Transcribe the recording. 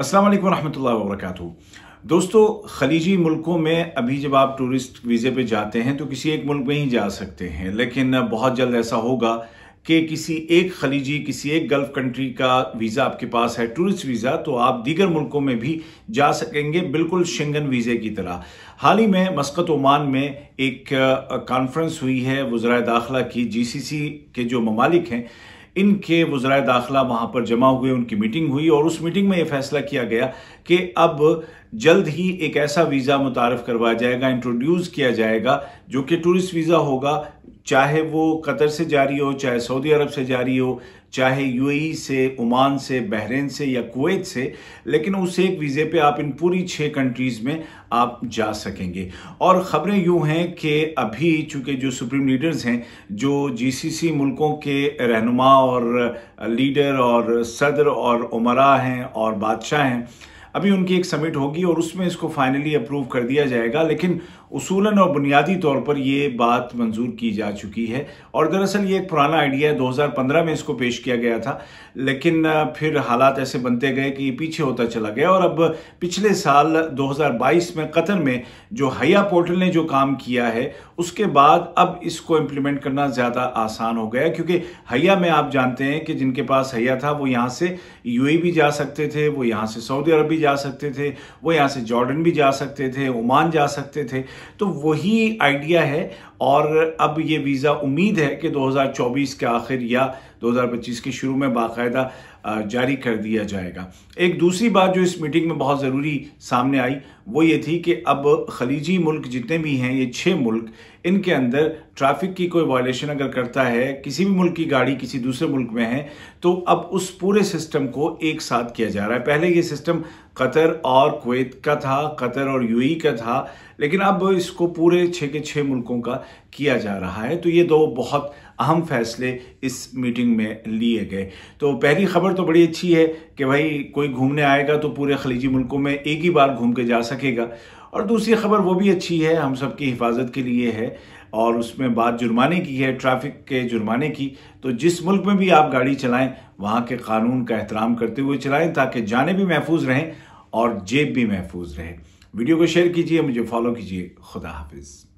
अस्सलाम वालेकुम रहमतुल्लाहि व बरकातहू दोस्तों खलीजी मुल्कों में अभी जब आप टूरिस्ट वीज़े पे जाते हैं तो किसी एक मुल्क में ही जा सकते हैं लेकिन बहुत जल्द ऐसा होगा कि किसी एक खलीजी किसी एक गल्फ़ कंट्री का वीज़ा आपके पास है टूरिस्ट वीज़ा तो आप दीगर मुल्कों में भी जा सकेंगे बिल्कुल शेंगन वीज़े की तरह हाल ही में मस्कत ओमान में एक कॉन्फ्रेंस हुई है वज़रा दाखिला की जी सी सी के जो ममालिक हैं इनके वजरा दाखिला वहां पर जमा हुए उनकी मीटिंग हुई और उस मीटिंग में यह फैसला किया गया कि अब जल्द ही एक ऐसा वीज़ा मुतारफ़ करवाया जाएगा इंट्रोड्यूस किया जाएगा जो कि टूरिस्ट वीज़ा होगा चाहे वो कतर से जारी हो चाहे सऊदी अरब से जारी हो चाहे यूएई से ओमान से बहरीन से या कुवैत से लेकिन उस एक वीज़े पे आप इन पूरी छः कंट्रीज़ में आप जा सकेंगे और ख़बरें यूँ हैं कि अभी चूँकि जो सुप्रीम लीडर्स हैं जो जीसीसी मुल्कों के रहनुमा और लीडर और सदर और उमरा हैं और बादशाह हैं अभी उनकी एक समिट होगी और उसमें इसको फाइनली अप्रूव कर दिया जाएगा लेकिन उसूलन और बुनियादी तौर पर ये बात मंजूर की जा चुकी है और दरअसल ये एक पुराना आइडिया है 2015 में इसको पेश किया गया था लेकिन फिर हालात ऐसे बनते गए कि ये पीछे होता चला गया और अब पिछले साल 2022 में कतर में जो हया पोर्टल ने जो काम किया है उसके बाद अब इसको इम्प्लीमेंट करना ज़्यादा आसान हो गया क्योंकि हया में आप जानते हैं कि जिनके पास हया था वो यहाँ से यू भी जा सकते थे वो यहाँ से सऊदी अरब भी जा सकते थे वो यहाँ से जॉर्डन भी जा सकते थे ओमान जा सकते थे तो वही आइडिया है और अब ये वीज़ा उम्मीद है कि 2024 के आखिर या 2025 की शुरू में बाकायदा जारी कर दिया जाएगा एक दूसरी बात जो इस मीटिंग में बहुत ज़रूरी सामने आई वो ये थी कि अब खलीजी मुल्क जितने भी हैं ये छः मुल्क इनके अंदर ट्रैफिक की कोई वायलेशन अगर करता है किसी भी मुल्क की गाड़ी किसी दूसरे मुल्क में है तो अब उस पूरे सिस्टम को एक साथ किया जा रहा है पहले ये सिस्टम कतर और कुवैत का था कतर और यूएई का था लेकिन अब इसको पूरे छः के छः मुल्कों का किया जा रहा है तो ये दो बहुत अहम फैसले इस मीटिंग मीटिंग में लिए गए तो पहली खबर तो बड़ी अच्छी है कि भाई कोई घूमने आएगा तो पूरे खलीजी मुल्कों में एक ही बार घूम के जा सकेगा और दूसरी खबर वो भी अच्छी है हम सब की हिफाजत के लिए है और उसमें बात जुर्माने की है ट्रैफिक के जुर्माने की तो जिस मुल्क में भी आप गाड़ी चलाएं वहाँ के कानून का एहतराम करते हुए चलाएं ताकि जाने भी महफूज रहें और जेब भी महफूज रहे वीडियो को शेयर कीजिए मुझे फॉलो कीजिए खुदा हाफिज़